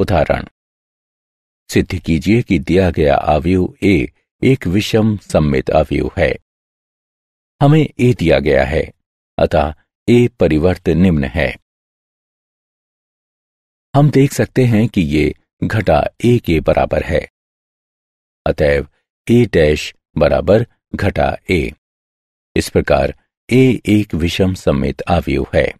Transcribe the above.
उदाहरण सिद्ध कीजिए कि दिया गया आवयु ए एक विषम सम्मित आवयु है हमें ए दिया गया है अतः ए परिवर्त निम्न है हम देख सकते हैं कि ये घटा ए के बराबर है अतएव ए डैश बराबर घटा ए इस प्रकार ए एक विषम सम्मित आवयु है